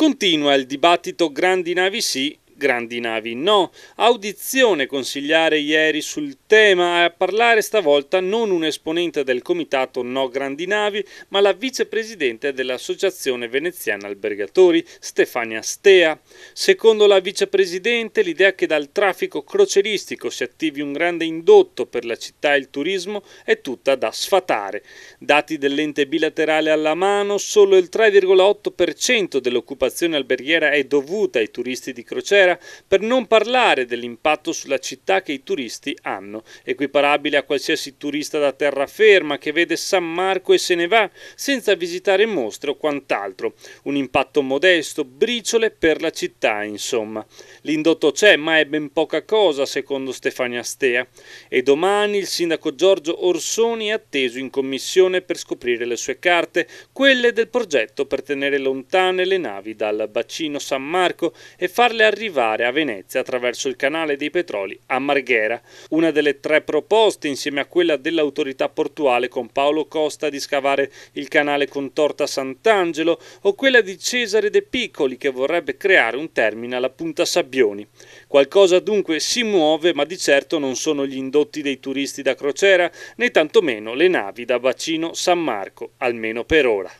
Continua il dibattito Grandi Navi sì, grandi navi no. Audizione consigliare ieri sul tema, a parlare stavolta non un esponente del comitato No Grandi Navi, ma la vicepresidente dell'Associazione Veneziana Albergatori, Stefania Stea. Secondo la vicepresidente, l'idea che dal traffico croceristico si attivi un grande indotto per la città e il turismo è tutta da sfatare. Dati dell'ente bilaterale alla mano, solo il 3,8% dell'occupazione alberghiera è dovuta ai turisti di crociera Matera, per non parlare dell'impatto sulla città che i turisti hanno, equiparabile a qualsiasi turista da terraferma che vede San Marco e se ne va senza visitare mostre o quant'altro. Un impatto modesto, briciole per la città, insomma. L'indotto c'è, ma è ben poca cosa, secondo Stefania Stea. E domani il sindaco Giorgio Orsoni è atteso in commissione per scoprire le sue carte, quelle del progetto per tenere lontane le navi dal bacino San Marco e farle arrivare arrivare a Venezia attraverso il canale dei petroli a Marghera, una delle tre proposte insieme a quella dell'autorità portuale con Paolo Costa di scavare il canale Contorta Sant'Angelo o quella di Cesare De Piccoli che vorrebbe creare un termine alla Punta Sabbioni. Qualcosa dunque si muove, ma di certo non sono gli indotti dei turisti da crociera né tantomeno le navi da bacino San Marco, almeno per ora.